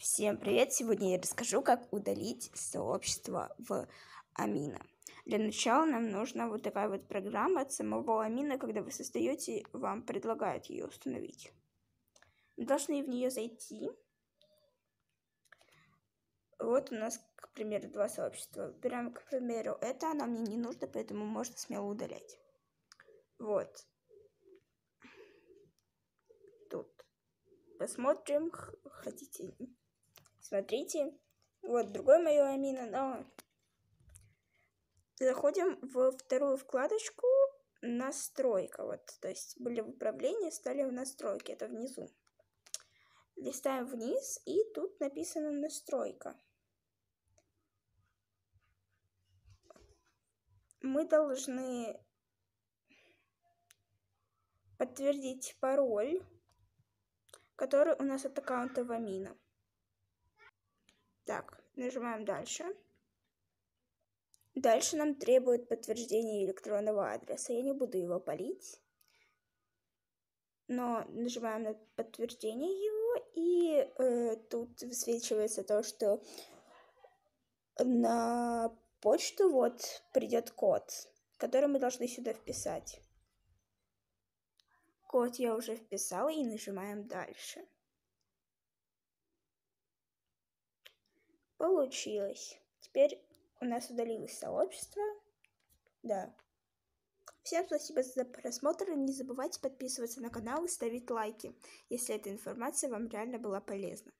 Всем привет! Сегодня я расскажу, как удалить сообщество в Амина. Для начала нам нужна вот такая вот программа от самого Амина, когда вы создаете, вам предлагают ее установить. Мы должны в нее зайти. Вот у нас, к примеру, два сообщества. Берем, к примеру, это, она мне не нужна, поэтому можно смело удалять. Вот. Тут. Посмотрим, хотите Смотрите. Вот другой мое амина, но... Заходим во вторую вкладочку настройка. Вот, то есть были в управлении, стали в настройке. Это внизу. Листаем вниз, и тут написано настройка. Мы должны подтвердить пароль, который у нас от аккаунта Амина. Так, нажимаем дальше. Дальше нам требует подтверждение электронного адреса. Я не буду его полить, Но нажимаем на подтверждение его, и э, тут высвечивается то, что на почту вот придет код, который мы должны сюда вписать. Код я уже вписала и нажимаем дальше. Получилось. Теперь у нас удалилось сообщество. Да. Всем спасибо за просмотр. Не забывайте подписываться на канал и ставить лайки, если эта информация вам реально была полезна.